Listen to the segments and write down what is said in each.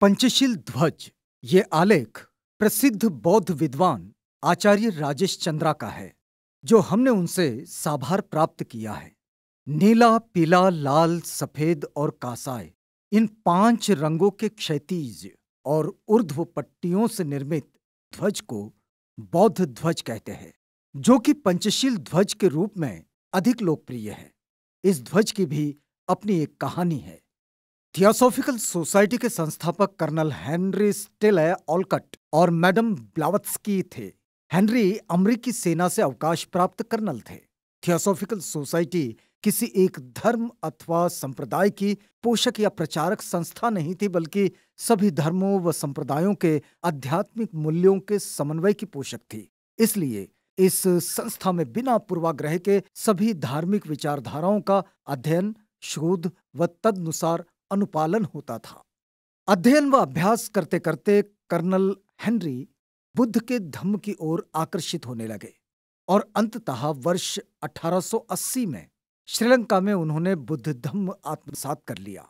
पंचशील ध्वज ये आलेख प्रसिद्ध बौद्ध विद्वान आचार्य राजेश चंद्रा का है जो हमने उनसे साभार प्राप्त किया है नीला पीला लाल सफेद और कासाय इन पांच रंगों के क्षैतिज और ऊर्ध्व पट्टियों से निर्मित ध्वज को बौद्ध ध्वज कहते हैं जो कि पंचशील ध्वज के रूप में अधिक लोकप्रिय है इस ध्वज की भी अपनी एक कहानी है थियोसोफिकल सोसाइटी के संस्थापक कर्नल हेनरी स्टेल ऑलकट और मैडम ब्लावत्सकी थे हेनरी अमरीकी सेना से अवकाश प्राप्त कर्नल थे थियोसोफिकल सोसाइटी किसी एक धर्म अथवा संप्रदाय की पोषक या प्रचारक संस्था नहीं थी बल्कि सभी धर्मों व संप्रदायों के आध्यात्मिक मूल्यों के समन्वय की पोषक थी इसलिए इस संस्था में बिना पूर्वाग्रह के सभी धार्मिक विचारधाराओं का अध्ययन शोध व तदनुसार अनुपालन होता था अध्ययन व अभ्यास करते करते कर्नल हेनरी बुद्ध के धम्म की ओर आकर्षित होने लगे और अंततः वर्ष 1880 में श्रीलंका में उन्होंने बुद्ध धम्म आत्मसात कर लिया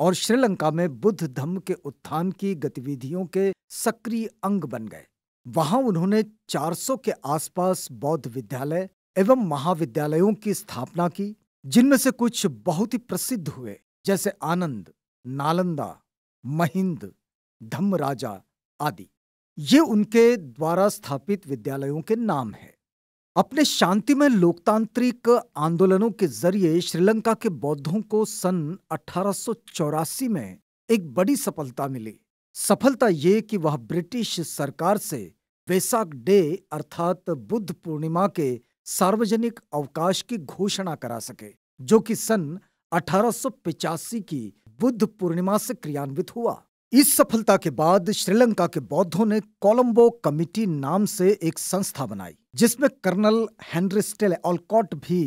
और श्रीलंका में बुद्ध धम्म के उत्थान की गतिविधियों के सक्रिय अंग बन गए वहां उन्होंने 400 के आसपास बौद्ध विद्यालय एवं महाविद्यालयों की स्थापना की जिनमें से कुछ बहुत ही प्रसिद्ध हुए जैसे आनंद नालंदा महिंद धम्मराजा आदि ये उनके द्वारा स्थापित विद्यालयों के नाम हैं अपने शांतिमय लोकतांत्रिक आंदोलनों के जरिए श्रीलंका के बौद्धों को सन अठारह में एक बड़ी सफलता मिली सफलता ये कि वह ब्रिटिश सरकार से वेसाक डे अर्थात बुद्ध पूर्णिमा के सार्वजनिक अवकाश की घोषणा करा सके जो कि सन अठारह की बुद्ध पूर्णिमा से क्रियान्वित हुआ इस सफलता के बाद श्रीलंका के बौद्धों ने कोलंबो कमिटी नाम से एक संस्था बनाई जिसमें कर्नल हेनरी स्टेल ऑलकॉट भी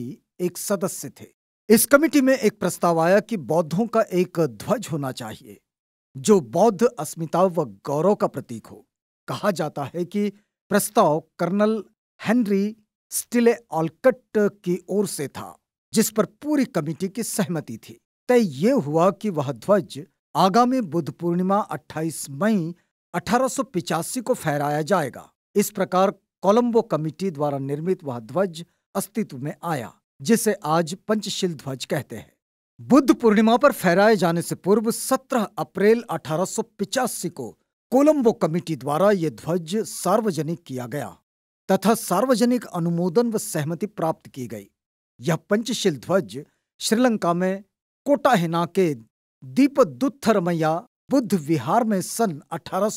एक सदस्य थे इस कमिटी में एक प्रस्ताव आया कि बौद्धों का एक ध्वज होना चाहिए जो बौद्ध अस्मिता व गौरव का प्रतीक हो कहा जाता है कि प्रस्ताव कर्नल हेनरी स्टिले ऑलकट की ओर से था जिस पर पूरी कमेटी की सहमति थी तय ये हुआ कि वह ध्वज आगामी बुद्ध पूर्णिमा 28 मई अठारह को फहराया जाएगा इस प्रकार कोलंबो कमेटी द्वारा निर्मित वह ध्वज अस्तित्व में आया जिसे आज पंचशील ध्वज कहते हैं बुद्ध पूर्णिमा पर फहराए जाने से पूर्व 17 अप्रैल अठारह को कोलंबो कमेटी द्वारा यह ध्वज सार्वजनिक किया गया तथा सार्वजनिक अनुमोदन व सहमति प्राप्त की गई यह पंचशील ध्वज श्रीलंका में कोटाहिना के दीप दुत्थरमैया बुद्ध विहार में सन अठारह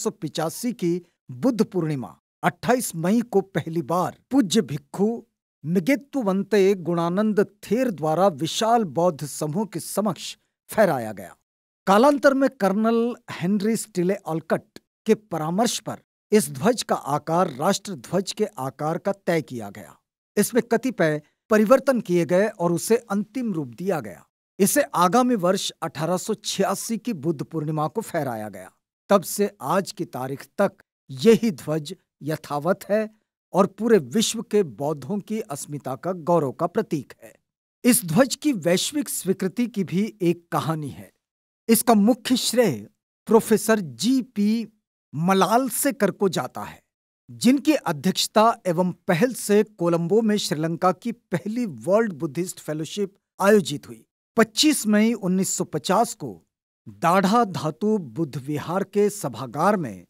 की बुद्ध पूर्णिमा 28 मई को पहली बार पूज्य भिक्खु मिगेत्वंते गुणानंद थेर द्वारा विशाल बौद्ध समूह के समक्ष फहराया गया कालांतर में कर्नल हेनरी स्टिले ऑलकट के परामर्श पर इस ध्वज का आकार राष्ट्र ध्वज के आकार का तय किया गया इसमें कतिपय परिवर्तन किए गए और उसे अंतिम रूप दिया गया इसे आगामी वर्ष 1886 की बुद्ध पूर्णिमा को फहराया गया तब से आज की तारीख तक यही ध्वज यथावत है और पूरे विश्व के बौद्धों की अस्मिता का गौरव का प्रतीक है इस ध्वज की वैश्विक स्वीकृति की भी एक कहानी है इसका मुख्य श्रेय प्रोफेसर जी पी मलाल से कर को जाता है जिनकी अध्यक्षता एवं पहल से कोलंबो में श्रीलंका की पहली वर्ल्ड बुद्धिस्ट फेलोशिप आयोजित हुई 25 मई 1950 को दाढ़ा धातु बुद्ध विहार के सभागार में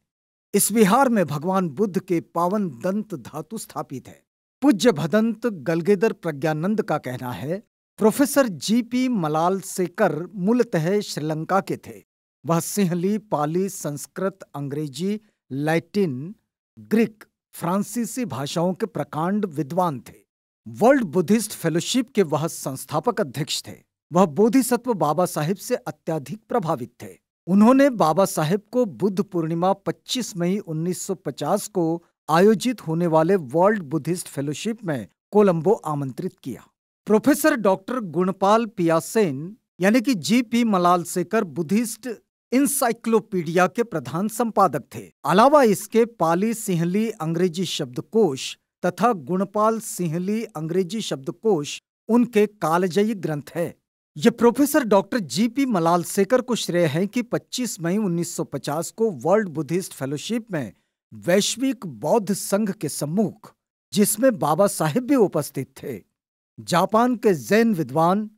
इस विहार में भगवान बुद्ध के पावन दंत धातु स्थापित है पूज्य भदंत गलगेदर प्रज्ञानंद का कहना है प्रोफेसर जीपी मलाल सेकर मूलतः श्रीलंका के थे वह सिंहली पाली संस्कृत अंग्रेजी लैटिन ग्रीक फ्रांसीसी भाषाओं के प्रकांड विद्वान थे वर्ल्ड बुद्धिस्ट फेलोशिप के वह संस्थापक अध्यक्ष थे वह बोधिसत्व बाबा साहेब से अत्याधिक प्रभावित थे उन्होंने बाबा साहेब को बुद्ध पूर्णिमा 25 मई 1950 को आयोजित होने वाले वर्ल्ड बुद्धिस्ट फेलोशिप में कोलंबो आमंत्रित किया प्रोफेसर डॉक्टर गुणपाल पियासेन यानी कि जी पी मलाल सेकर बुद्धिस्ट इंसाइक्लोपीडिया के प्रधान संपादक थे अलावा इसके पाली सिंहली अंग्रेजी शब्दकोश तथा गुणपाल सिंहली अंग्रेजी शब्दकोश उनके कालजयी ग्रंथ है ये प्रोफेसर डॉक्टर जी पी मलाल सेकर को श्रेय है कि 25 मई 1950 को वर्ल्ड बुद्धिस्ट फेलोशिप में वैश्विक बौद्ध संघ के सम्मुख जिसमें बाबा साहेब भी उपस्थित थे जापान के जैन विद्वान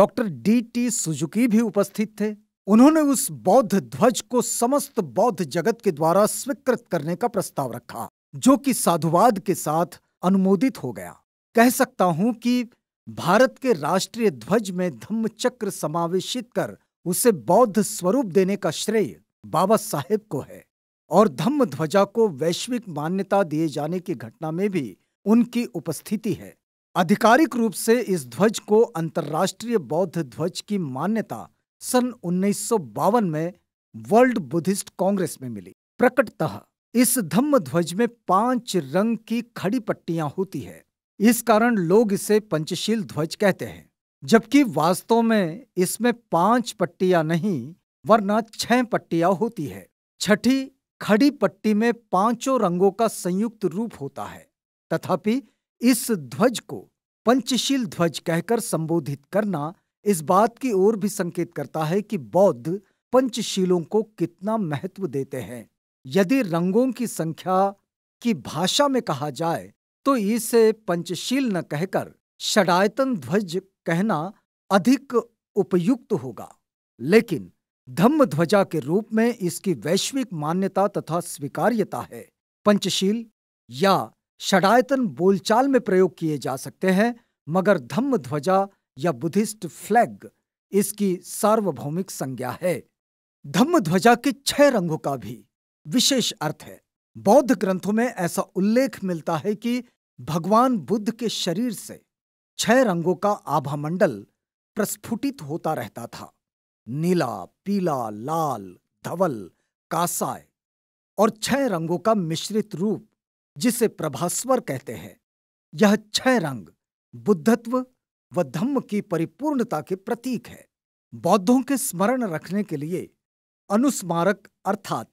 डॉक्टर डी टी सुजुकी भी उपस्थित थे उन्होंने उस बौद्ध ध्वज को समस्त बौद्ध जगत के द्वारा स्वीकृत करने का प्रस्ताव रखा जो कि साधुवाद के साथ अनुमोदित हो गया कह सकता हूं कि भारत के राष्ट्रीय ध्वज में धम्म चक्र समावेशित कर उसे बौद्ध स्वरूप देने का श्रेय बाबा साहेब को है और धम्म ध्वजा को वैश्विक मान्यता दिए जाने की घटना में भी उनकी उपस्थिति है आधिकारिक रूप से इस ध्वज को अंतर्राष्ट्रीय बौद्ध ध्वज की मान्यता सन उन्नीस में वर्ल्ड बुद्धिस्ट कांग्रेस में मिली प्रकटतः इस धम्म ध्वज में पांच रंग की खड़ी पट्टियां होती है इस कारण लोग इसे पंचशील ध्वज कहते हैं जबकि वास्तव में इसमें पांच पट्टियां नहीं वरना छह पट्टियां होती है छठी खड़ी पट्टी में पांचों रंगों का संयुक्त रूप होता है तथापि इस ध्वज को पंचशील ध्वज कहकर संबोधित करना इस बात की ओर भी संकेत करता है कि बौद्ध पंचशीलों को कितना महत्व देते हैं यदि रंगों की संख्या की भाषा में कहा जाए तो इसे पंचशील न कहकर षडायतन ध्वज कहना अधिक उपयुक्त होगा लेकिन धम्म ध्वजा के रूप में इसकी वैश्विक मान्यता तथा स्वीकार्यता है पंचशील या षडायतन बोलचाल में प्रयोग किए जा सकते हैं मगर धम्म ध्वजा या बुद्धिस्ट फ्लैग इसकी सार्वभौमिक संज्ञा है धम्म ध्वजा के छह रंगों का भी विशेष अर्थ है बौद्ध ग्रंथों में ऐसा उल्लेख मिलता है कि भगवान बुद्ध के शरीर से छह रंगों का आभामंडल प्रस्फुटित होता रहता था नीला पीला लाल धवल कासाय और छह रंगों का मिश्रित रूप जिसे प्रभास्वर कहते हैं यह छह रंग बुद्धत्व व धम्म की परिपूर्णता के प्रतीक है बौद्धों के स्मरण रखने के लिए अनुस्मारक अर्थात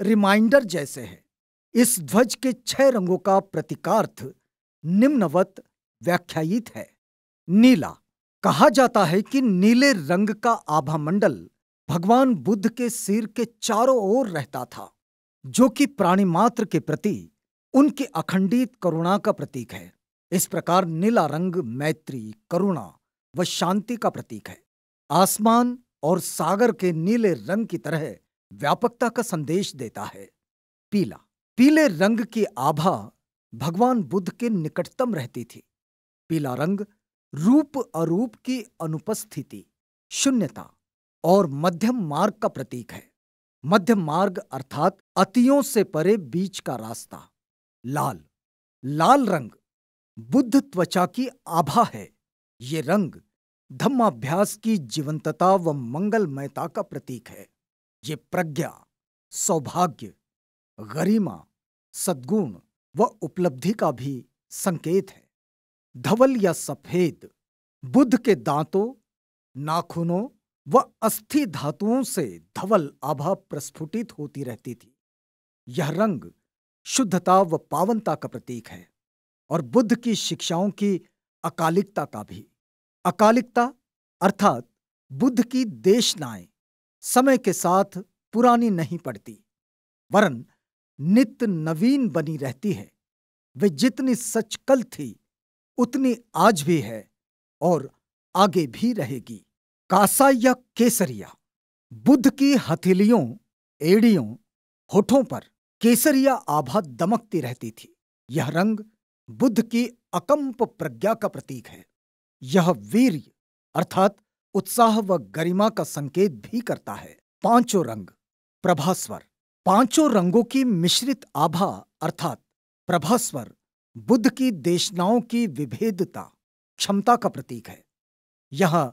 रिमाइंडर जैसे है इस ध्वज के छह रंगों का प्रतीकार्थ निम्नवत व्याख्यायित है नीला कहा जाता है कि नीले रंग का आभा मंडल भगवान बुद्ध के सिर के चारों ओर रहता था जो कि प्राणी मात्र के प्रति उनकी अखंडित करुणा का प्रतीक है इस प्रकार नीला रंग मैत्री करुणा व शांति का प्रतीक है आसमान और सागर के नीले रंग की तरह व्यापकता का संदेश देता है पीला पीले रंग की आभा भगवान बुद्ध के निकटतम रहती थी पीला रंग रूप अरूप की अनुपस्थिति शून्यता और मध्यम मार्ग का प्रतीक है मध्यम मार्ग अर्थात अतियों से परे बीच का रास्ता लाल लाल रंग बुद्ध त्वचा की आभा है ये रंग धम्माभ्यास की जीवंतता व मंगलमयता का प्रतीक है ये प्रज्ञा सौभाग्य गरिमा सद्गुण व उपलब्धि का भी संकेत है धवल या सफेद बुद्ध के दांतों नाखूनों व अस्थि धातुओं से धवल आभा प्रस्फुटित होती रहती थी यह रंग शुद्धता व पावनता का प्रतीक है और बुद्ध की शिक्षाओं की अकालिकता का भी अकालिकता अर्थात बुद्ध की देशनाएं समय के साथ पुरानी नहीं पड़ती वरन नित्य नवीन बनी रहती है वे जितनी सच कल थी उतनी आज भी है और आगे भी रहेगी कासा या केसरिया बुद्ध की हथेलियों एड़ियों होठों पर केसरिया आभा दमकती रहती थी यह रंग बुद्ध की अकंप प्रज्ञा का प्रतीक है यह वीर्य अर्थात उत्साह व गरिमा का संकेत भी करता है पांचों रंग प्रभास्वर पांचों रंगों की मिश्रित आभा अर्थात प्रभास्वर बुद्ध की देशनाओं की विभेदता क्षमता का प्रतीक है यह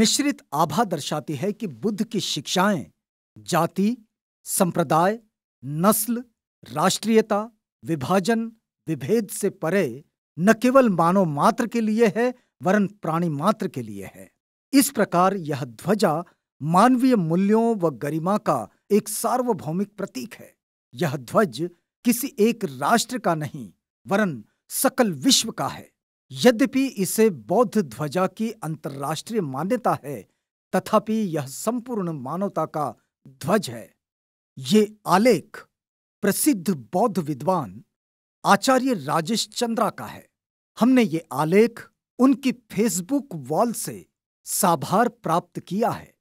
मिश्रित आभा दर्शाती है कि बुद्ध की शिक्षाएं जाति संप्रदाय नस्ल राष्ट्रीयता विभाजन विभेद से परे न केवल मानव मात्र के लिए है वरन प्राणी मात्र के लिए है इस प्रकार यह ध्वजा मानवीय मूल्यों व गरिमा का एक सार्वभौमिक प्रतीक है यह ध्वज किसी एक राष्ट्र का नहीं वरन सकल विश्व का है यद्यपि इसे बौद्ध ध्वजा की अंतर्राष्ट्रीय मान्यता है तथापि यह संपूर्ण मानवता का ध्वज है ये आलेख प्रसिद्ध बौद्ध विद्वान आचार्य राजेश चंद्रा का है हमने ये आलेख उनकी फेसबुक वॉल से साभार प्राप्त किया है